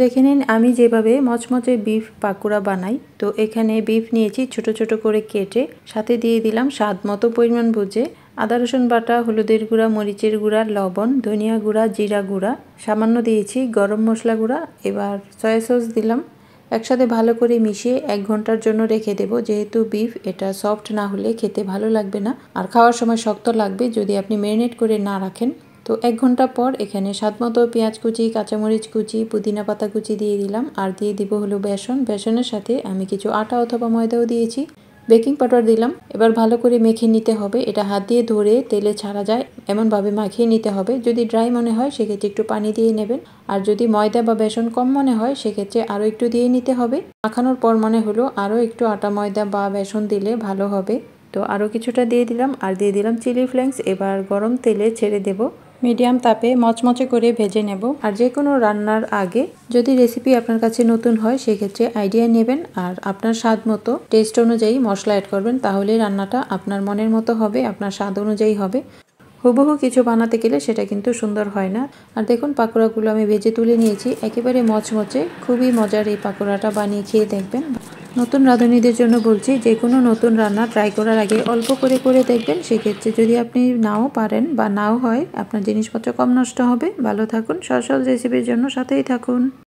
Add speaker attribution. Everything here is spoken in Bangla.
Speaker 1: দেখে নিন আমি যেভাবে মচমচে বিফ পাকুড়া বানাই তো এখানে বিফ নিয়েছি ছোট ছোট করে কেটে সাথে দিয়ে দিলাম স্বাদ মতো পরিমাণ বুঝে আদা রসুন বাটা হলুদের গুঁড়া মরিচের গুঁড়া লবণ ধনিয়া গুঁড়া জিরা গুঁড়া সামান্য দিয়েছি গরম মশলা গুঁড়া এবার সয়া সস দিলাম একসাথে ভালো করে মিশিয়ে এক ঘন্টার জন্য রেখে দেব যেহেতু বিফ এটা সফট না হলে খেতে ভালো লাগবে না আর খাওয়ার সময় শক্ত লাগবে যদি আপনি ম্যারিনেট করে না রাখেন তো এক ঘন্টা পর এখানে স্বাদমতো পেঁয়াজ কুচি কাঁচামরিচ কুচি পুদিনা পাতা কুচি দিয়ে দিলাম আর দিয়ে দিব হলো বেসন বেসনের সাথে আমি কিছু আটা অথবা ময়দাও দিয়েছি বেকিং পাউডার দিলাম এবার ভালো করে মেখে নিতে হবে এটা হাত দিয়ে ধরে তেলে ছাড়া যায় এমনভাবে মাখিয়ে নিতে হবে যদি ড্রাই মনে হয় সেক্ষেত্রে একটু পানি দিয়ে নেবেন আর যদি ময়দা বা বেসন কম মনে হয় সেক্ষেত্রে আরও একটু দিয়ে নিতে হবে মাখানোর পর মনে হলো আরও একটু আটা ময়দা বা বেসন দিলে ভালো হবে তো আরও কিছুটা দিয়ে দিলাম আর দিয়ে দিলাম চিলি ফ্লেক্স এবার গরম তেলে ছেড়ে দেবো মিডিয়াম তাপে মচমচে করে ভেজে নেব আর যে কোনো রান্নার আগে যদি রেসিপি আপনার কাছে নতুন হয় সেক্ষেত্রে আইডিয়া নেবেন আর আপনার স্বাদ মতো টেস্ট অনুযায়ী মশলা অ্যাড করবেন তাহলে রান্নাটা আপনার মনের মতো হবে আপনার স্বাদ অনুযায়ী হবে হুবহু কিছু বানাতে গেলে সেটা কিন্তু সুন্দর হয় না আর দেখুন পাকোড়াগুলো আমি ভেজে তুলে নিয়েছি একেবারে মচমচে খুবই মজার এই পাকোড়াটা বানিয়ে খেয়ে দেখবেন নতুন রাঁধুনিদের জন্য বলছি যে কোনো নতুন রান্না ট্রাই করার আগে অল্প করে করে দেখবেন সেক্ষেত্রে যদি আপনি নাও পারেন বা নাও হয় আপনার জিনিসপত্র কম নষ্ট হবে ভালো থাকুন সহজ রেসিপির জন্য সাথেই থাকুন